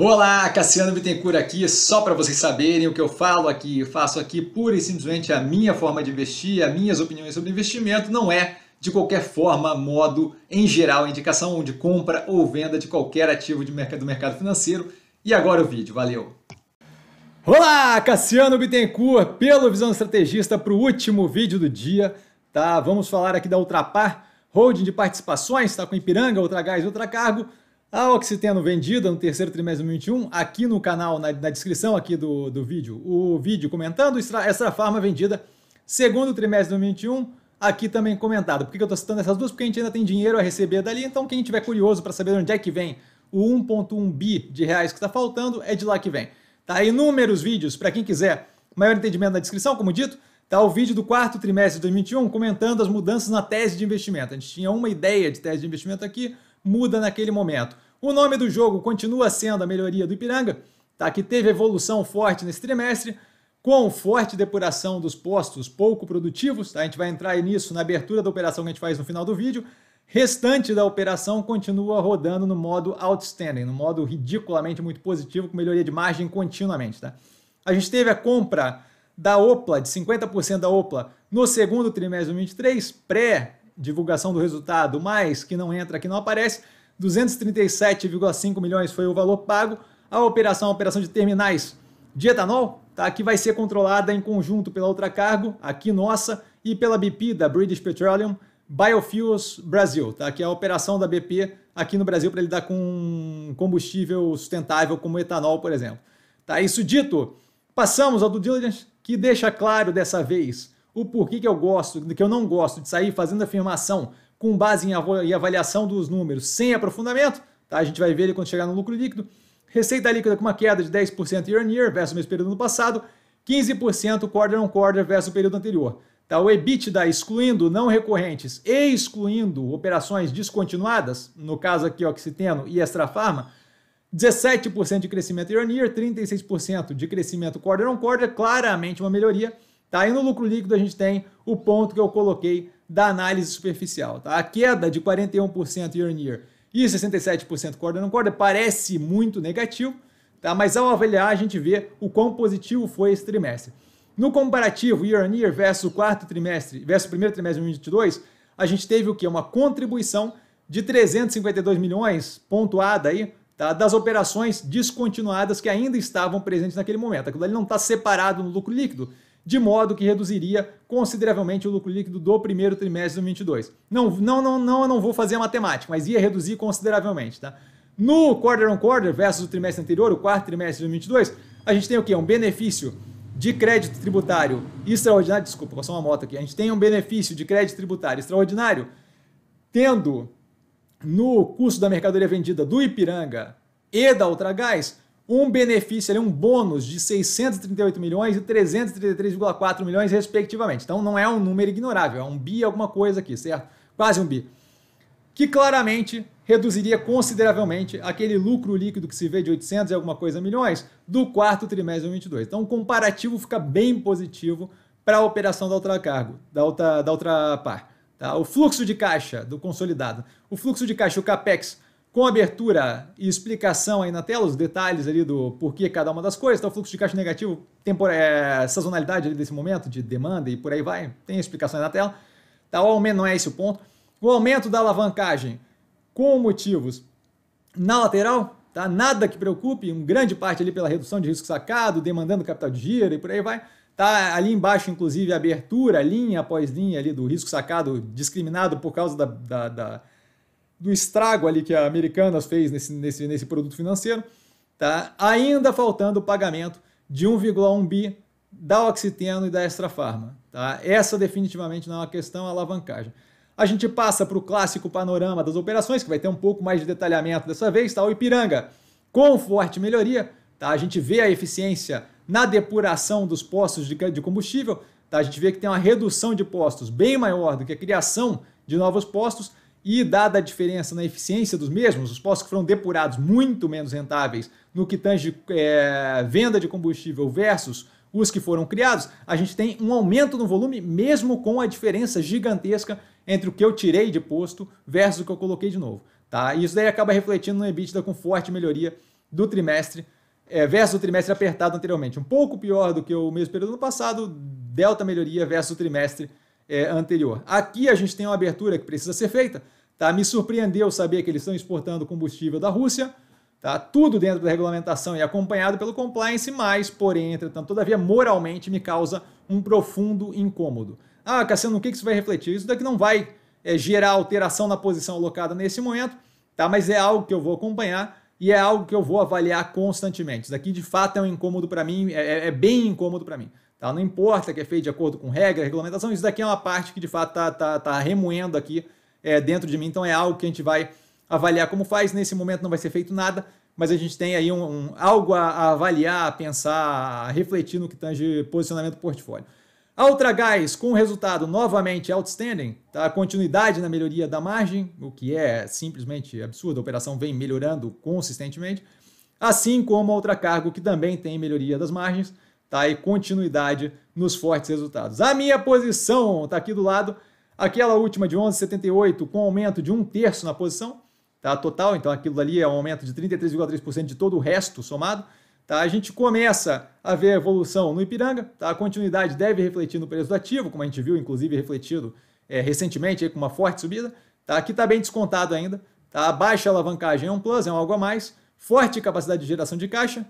Olá, Cassiano Bittencourt aqui, só para vocês saberem o que eu falo aqui, eu faço aqui pura e simplesmente a minha forma de investir, as minhas opiniões sobre investimento, não é de qualquer forma, modo, em geral, indicação de compra ou venda de qualquer ativo de mercado, do mercado financeiro. E agora o vídeo, valeu! Olá, Cassiano Bittencourt, pelo Visão Estrategista, para o último vídeo do dia, tá? Vamos falar aqui da Ultrapar, holding de participações, está com Ipiranga, Ultragás e Ultracargo, a ah, Oxiteno vendida no terceiro trimestre de 2021, aqui no canal, na, na descrição aqui do, do vídeo, o vídeo comentando, extra, Farma vendida segundo trimestre de 2021, aqui também comentado. Por que eu estou citando essas duas? Porque a gente ainda tem dinheiro a receber dali, então quem tiver curioso para saber onde é que vem o 1.1 bi de reais que está faltando, é de lá que vem. Tá inúmeros vídeos, para quem quiser maior entendimento na descrição, como dito, tá o vídeo do quarto trimestre de 2021 comentando as mudanças na tese de investimento. A gente tinha uma ideia de tese de investimento aqui, muda naquele momento. O nome do jogo continua sendo a melhoria do Ipiranga, tá? que teve evolução forte nesse trimestre, com forte depuração dos postos pouco produtivos. Tá? A gente vai entrar nisso na abertura da operação que a gente faz no final do vídeo. Restante da operação continua rodando no modo outstanding, no modo ridiculamente muito positivo, com melhoria de margem continuamente. Tá? A gente teve a compra da Opla, de 50% da Opla, no segundo trimestre de 2023, pré-divulgação do resultado, mas que não entra, que não aparece 237,5 milhões foi o valor pago. A operação, é a operação de terminais de etanol, tá, que vai ser controlada em conjunto pela outra cargo aqui nossa, e pela BP, da British Petroleum, Biofuels Brasil, tá, que é a operação da BP aqui no Brasil para lidar com combustível sustentável como etanol, por exemplo. Tá, isso dito, passamos ao due diligence, que deixa claro dessa vez o porquê que eu gosto, que eu não gosto de sair fazendo afirmação com base em avaliação dos números sem aprofundamento, tá? a gente vai ver ele quando chegar no lucro líquido, receita líquida com uma queda de 10% year on year versus o mesmo período do ano passado, 15% quarter on quarter versus o período anterior. Tá? O EBITDA excluindo não recorrentes e excluindo operações descontinuadas, no caso aqui ó, Oxiteno e Extra Farma, 17% de crescimento year on year, 36% de crescimento quarter on quarter, claramente uma melhoria. Tá? E no lucro líquido a gente tem o ponto que eu coloquei da análise superficial. Tá? A queda de 41% year on year e 67% quarter on quarter parece muito negativo, tá? mas ao avaliar a gente vê o quão positivo foi esse trimestre. No comparativo year on year versus quarto trimestre versus primeiro trimestre de 2022, a gente teve o que uma contribuição de 352 milhões pontuada aí tá? das operações descontinuadas que ainda estavam presentes naquele momento. Aquilo ali não está separado no lucro líquido, de modo que reduziria consideravelmente o lucro líquido do primeiro trimestre de 2022. Não, não, não, não, eu não vou fazer a matemática, mas ia reduzir consideravelmente, tá? No quarter on quarter versus o trimestre anterior, o quarto trimestre de 2022, a gente tem o quê? Um benefício de crédito tributário extraordinário, desculpa, passou uma moto aqui. A gente tem um benefício de crédito tributário extraordinário tendo no custo da mercadoria vendida do Ipiranga e da Ultragás um benefício, ali, um bônus de 638 milhões e 333,4 milhões, respectivamente. Então não é um número ignorável, é um bi alguma coisa aqui, certo? Quase um bi. Que claramente reduziria consideravelmente aquele lucro líquido que se vê de 800 e alguma coisa milhões do quarto trimestre de 2022. Então o comparativo fica bem positivo para a operação da outra cargo, da outra, da outra par. Tá? O fluxo de caixa do consolidado, o fluxo de caixa, o CAPEX, com abertura e explicação aí na tela, os detalhes ali do porquê cada uma das coisas, então, tá? o fluxo de caixa negativo, tempor... É, sazonalidade ali desse momento de demanda e por aí vai, tem aí na tela. Tá, o aumento não é esse o ponto. O aumento da alavancagem com motivos na lateral, tá? nada que preocupe, um grande parte ali pela redução de risco sacado, demandando capital de giro e por aí vai. Tá ali embaixo, inclusive, a abertura, linha após linha ali do risco sacado discriminado por causa da, da, da do estrago ali que a Americanas fez nesse, nesse, nesse produto financeiro, tá? ainda faltando o pagamento de 1,1 bi da Oxiteno e da Extra Farma. Tá? Essa definitivamente não é uma questão é alavancagem. A gente passa para o clássico panorama das operações, que vai ter um pouco mais de detalhamento dessa vez. Tá? O Ipiranga, com forte melhoria, tá? a gente vê a eficiência na depuração dos postos de combustível, tá? a gente vê que tem uma redução de postos bem maior do que a criação de novos postos, e dada a diferença na eficiência dos mesmos, os postos que foram depurados muito menos rentáveis no que tange é, venda de combustível versus os que foram criados, a gente tem um aumento no volume, mesmo com a diferença gigantesca entre o que eu tirei de posto versus o que eu coloquei de novo. Tá? E isso daí acaba refletindo no EBITDA com forte melhoria do trimestre é, versus o trimestre apertado anteriormente. Um pouco pior do que o mesmo período do passado, delta melhoria versus o trimestre é, anterior. Aqui a gente tem uma abertura que precisa ser feita. Tá? Me surpreendeu saber que eles estão exportando combustível da Rússia. Tá? Tudo dentro da regulamentação e acompanhado pelo compliance, mas, porém, entretanto, todavia, moralmente me causa um profundo incômodo. Ah, Cassiano, o que isso vai refletir? Isso daqui não vai é, gerar alteração na posição alocada nesse momento, tá? mas é algo que eu vou acompanhar e é algo que eu vou avaliar constantemente. Isso daqui de fato é um incômodo para mim, é, é, é, bem incômodo para mim. Tá? Não importa que é feito de acordo com regra, regulamentação, isso daqui é uma parte que de fato está tá, tá remoendo aqui é, dentro de mim, então é algo que a gente vai avaliar como faz. Nesse momento não vai ser feito nada, mas a gente tem aí um, um algo a, a avaliar, a pensar, a refletir no que tange posicionamento do portfólio. A Ultragás, com resultado novamente outstanding, tá? continuidade na melhoria da margem, o que é simplesmente absurdo, a operação vem melhorando consistentemente, assim como a Ultracargo, que também tem melhoria das margens tá? e continuidade nos fortes resultados. A minha posição está aqui do lado, aquela última de 11,78 com aumento de um terço na posição, tá? total, então aquilo ali é um aumento de 33,3% de todo o resto somado, Tá? A gente começa a ver a evolução no Ipiranga, tá? a continuidade deve refletir no preço do ativo, como a gente viu, inclusive, refletido é, recentemente aí, com uma forte subida. Tá? Aqui está bem descontado ainda. Tá? A baixa alavancagem é um plus, é um algo a mais. Forte capacidade de geração de caixa.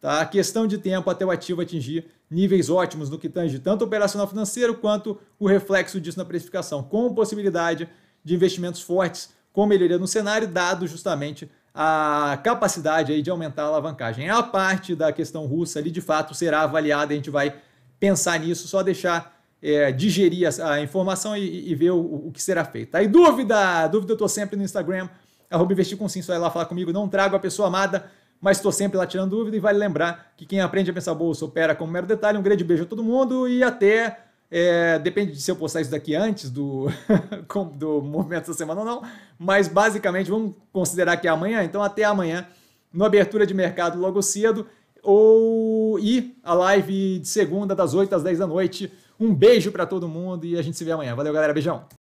Tá? A questão de tempo até o ativo atingir níveis ótimos no que tange tanto o operacional financeiro quanto o reflexo disso na precificação, com possibilidade de investimentos fortes com melhoria no cenário, dado justamente a capacidade aí de aumentar a alavancagem. A parte da questão russa ali, de fato, será avaliada, a gente vai pensar nisso, só deixar é, digerir a, a, informação e, e ver o, o, que será feito. Aí dúvida, dúvida eu estou sempre no Instagram, arroba investir com sim, só vai lá falar comigo, não trago a pessoa amada, mas estou sempre lá tirando dúvida e vale lembrar que quem aprende a pensar bolsa opera como mero detalhe. Um grande beijo a todo mundo e até é, depende de se eu postar isso daqui antes do, do movimento da semana ou não, mas basicamente vamos considerar que é amanhã, então até amanhã, no abertura de mercado logo cedo, ou e a live de segunda, das 8 às 10 da noite. Um beijo para todo mundo e a gente se vê amanhã. Valeu, galera. Beijão.